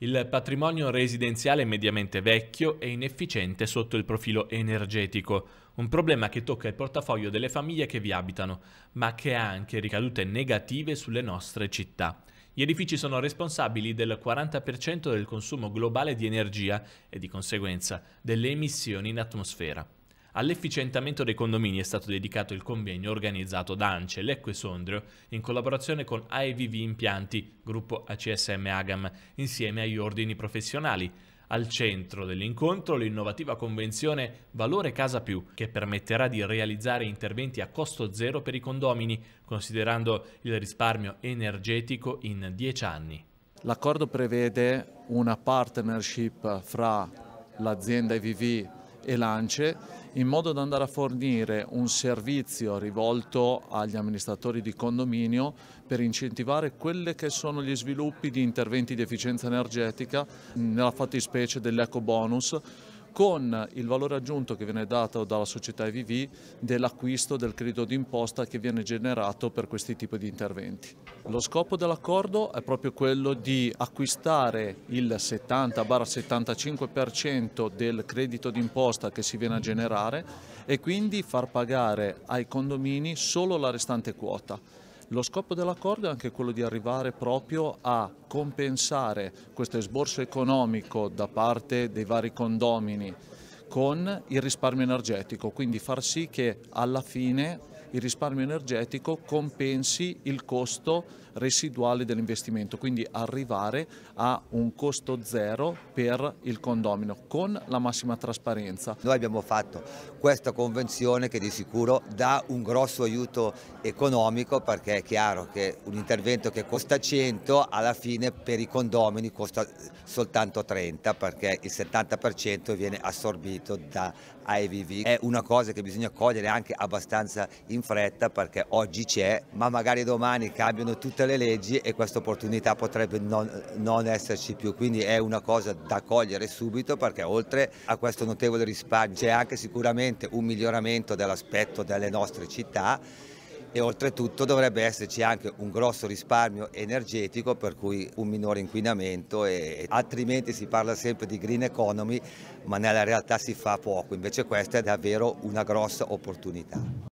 Il patrimonio residenziale è mediamente vecchio e inefficiente sotto il profilo energetico, un problema che tocca il portafoglio delle famiglie che vi abitano, ma che ha anche ricadute negative sulle nostre città. Gli edifici sono responsabili del 40% del consumo globale di energia e di conseguenza delle emissioni in atmosfera. All'efficientamento dei condomini è stato dedicato il convegno organizzato da Ance, Lecco e Sondrio in collaborazione con AEVV Impianti, gruppo ACSM Agam, insieme agli ordini professionali. Al centro dell'incontro l'innovativa convenzione Valore Casa Più, che permetterà di realizzare interventi a costo zero per i condomini, considerando il risparmio energetico in 10 anni. L'accordo prevede una partnership fra l'azienda IVV e Lance in modo da andare a fornire un servizio rivolto agli amministratori di condominio per incentivare quelli che sono gli sviluppi di interventi di efficienza energetica, nella fattispecie dell'eco bonus con il valore aggiunto che viene dato dalla società EVV dell'acquisto del credito d'imposta che viene generato per questi tipi di interventi. Lo scopo dell'accordo è proprio quello di acquistare il 70-75% del credito d'imposta che si viene a generare e quindi far pagare ai condomini solo la restante quota. Lo scopo dell'accordo è anche quello di arrivare proprio a compensare questo esborso economico da parte dei vari condomini con il risparmio energetico, quindi far sì che alla fine il risparmio energetico compensi il costo residuale dell'investimento, quindi arrivare a un costo zero per il condomino con la massima trasparenza. Noi abbiamo fatto questa convenzione che di sicuro dà un grosso aiuto economico perché è chiaro che un intervento che costa 100 alla fine per i condomini costa soltanto 30 perché il 70% viene assorbito da, AIVV è una cosa che bisogna cogliere anche abbastanza in fretta perché oggi c'è, ma magari domani cambiano tutte le leggi e questa opportunità potrebbe non, non esserci più, quindi è una cosa da cogliere subito perché oltre a questo notevole risparmio c'è anche sicuramente un miglioramento dell'aspetto delle nostre città e oltretutto dovrebbe esserci anche un grosso risparmio energetico per cui un minore inquinamento e altrimenti si parla sempre di green economy ma nella realtà si fa poco, invece questa è davvero una grossa opportunità.